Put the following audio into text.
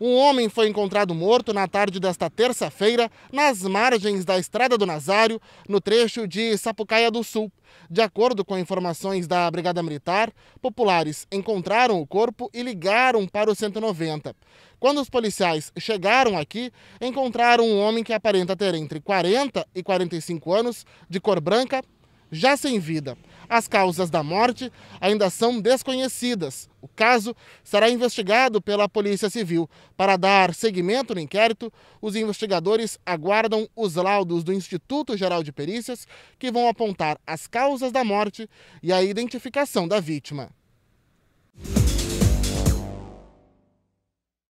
Um homem foi encontrado morto na tarde desta terça-feira nas margens da Estrada do Nazário, no trecho de Sapucaia do Sul. De acordo com informações da Brigada Militar, populares encontraram o corpo e ligaram para o 190. Quando os policiais chegaram aqui, encontraram um homem que aparenta ter entre 40 e 45 anos, de cor branca, já sem vida. As causas da morte ainda são desconhecidas. O caso será investigado pela Polícia Civil. Para dar seguimento no inquérito, os investigadores aguardam os laudos do Instituto Geral de Perícias, que vão apontar as causas da morte e a identificação da vítima.